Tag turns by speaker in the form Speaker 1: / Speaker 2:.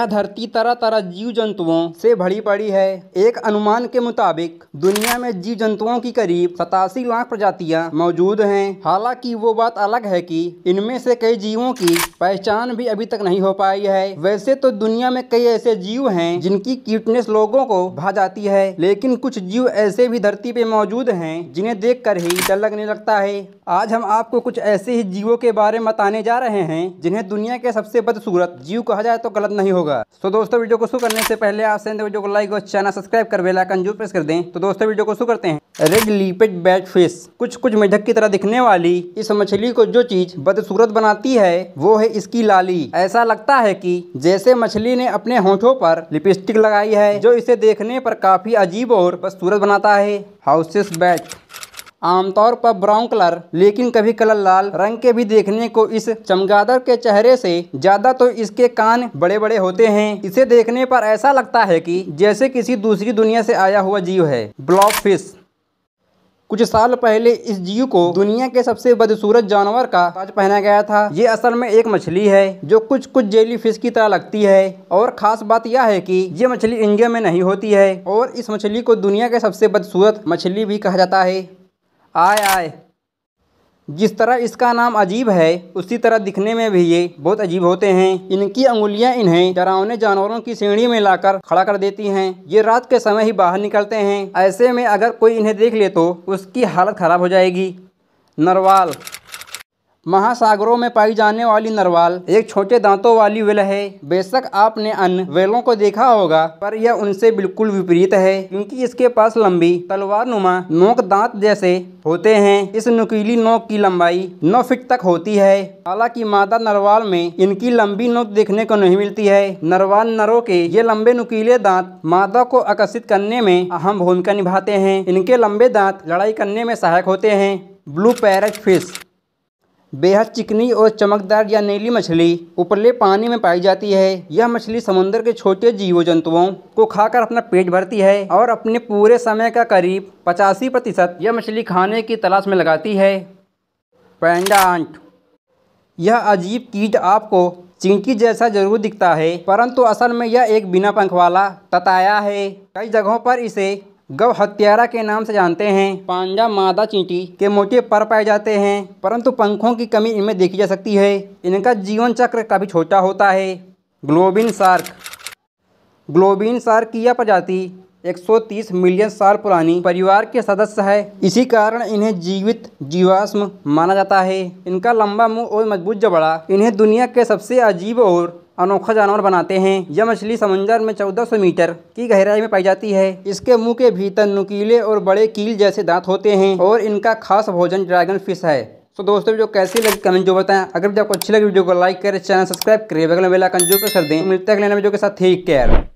Speaker 1: यह धरती तरह तरह जीव जंतुओं से भरी पड़ी है एक अनुमान के मुताबिक दुनिया में जीव जंतुओं की करीब सतासी लाख प्रजातियां मौजूद हैं हालांकि वो बात अलग है कि इनमें से कई जीवों की पहचान भी अभी तक नहीं हो पाई है वैसे तो दुनिया में कई ऐसे जीव हैं जिनकी क्यूटनेस लोगों को भा जाती है लेकिन कुछ जीव ऐसे भी धरती पे मौजूद है जिन्हें देख कर ही डर लगने लगता है आज हम आपको कुछ ऐसे ही जीवों के बारे में बताने जा रहे हैं जिन्हें दुनिया के सबसे बदसूरत जीव कहा जाए तो गलत नहीं होगा तो दोस्तों वीडियो को शुरू करने से पहले आपसे वीडियो को लाइक और चैनल सब्सक्राइब कर बेल आइकन जरूर प्रेस कर दें तो दोस्तों वीडियो को शुरू करते हैं रेड लिपेड बैट फिश कुछ कुछ मेढक की तरह दिखने वाली इस मछली को जो चीज बदसूरत बनाती है वो है इसकी लाली ऐसा लगता है कि जैसे मछली ने अपने होठों पर लिपस्टिक लगाई है जो इसे देखने पर काफी अजीब और बदसूरत बनाता है हाउसेस बैट आमतौर पर ब्राउन कलर लेकिन कभी कलर लाल रंग के भी देखने को इस चमगादर के चेहरे से ज्यादा तो इसके कान बड़े बड़े होते हैं इसे देखने पर ऐसा लगता है कि जैसे किसी दूसरी दुनिया से आया हुआ जीव है ब्लॉक फिश कुछ साल पहले इस जीव को दुनिया के सबसे बदसूरत जानवर का ताज पहना गया था ये असल में एक मछली है जो कुछ कुछ जेली फिश की तरह लगती है और खास बात यह है कि ये मछली इंडिया में नहीं होती है और इस मछली को दुनिया के सबसे बदसूरत मछली भी कहा जाता है आय आय जिस तरह इसका नाम अजीब है उसी तरह दिखने में भी ये बहुत अजीब होते हैं इनकी अंगुलियां इन्हें डरावने जानवरों की श्रेणी में लाकर खड़ा कर देती हैं ये रात के समय ही बाहर निकलते हैं ऐसे में अगर कोई इन्हें देख ले तो उसकी हालत खराब हो जाएगी नरवाल महासागरों में पाई जाने वाली नरवाल एक छोटे दांतों वाली वेल है बेशक आपने अन्य वेलों को देखा होगा पर यह उनसे बिल्कुल विपरीत है क्योंकि इसके पास लंबी तलवार नुमा नोक दांत जैसे होते हैं इस नुकीली नोक की लंबाई 9 फीट तक होती है हालांकि मादा नरवाल में इनकी लंबी नोक देखने को नहीं मिलती है नरवाल नरों के ये लंबे नुकीले दांत मादा को आकर्षित करने में अहम भूमिका निभाते हैं इनके लंबे दांत लड़ाई करने में सहायक होते हैं ब्लू पैरट फिश बेहद चिकनी और चमकदार या नीली मछली उपरले पानी में पाई जाती है यह मछली समुद्र के छोटे जीव जंतुओं को खाकर अपना पेट भरती है और अपने पूरे समय का करीब पचासी प्रतिशत यह मछली खाने की तलाश में लगाती है पैंडा आंट यह अजीब कीट आपको चिंकी जैसा जरूर दिखता है परंतु असल में यह एक बिना पंख वाला तताया है कई जगहों पर इसे गौ हत्यारा के नाम से जानते हैं पांजा मादा चींटी के मोटे पर पाए जाते हैं परंतु पंखों की कमी इनमें देखी जा सकती है इनका जीवन चक्र काफ़ी छोटा होता है ग्लोबिन सार्क ग्लोबिन सार्क की यह प्रजाति 130 मिलियन साल पुरानी परिवार के सदस्य है इसी कारण इन्हें जीवित जीवाश्म माना जाता है इनका लंबा मुंह और मजबूत जबड़ा इन्हें दुनिया के सबसे अजीब और अनोखा जानवर बनाते हैं यह मछली समुंदर में 1400 मीटर की गहराई में पाई जाती है इसके मुंह के भीतर नुकीले और बड़े कील जैसे दांत होते हैं और इनका खास भोजन ड्रैगन फिश है तो दोस्तों वीडियो कैसी लगी कमेंट जो बताएं अगर आपको अच्छी लगी वीडियो को लाइक करें चैनल सब्सक्राइब करें बगल में बेल जो कर दें मिलते हैं अगले वीडियो के साथ ठीक केयर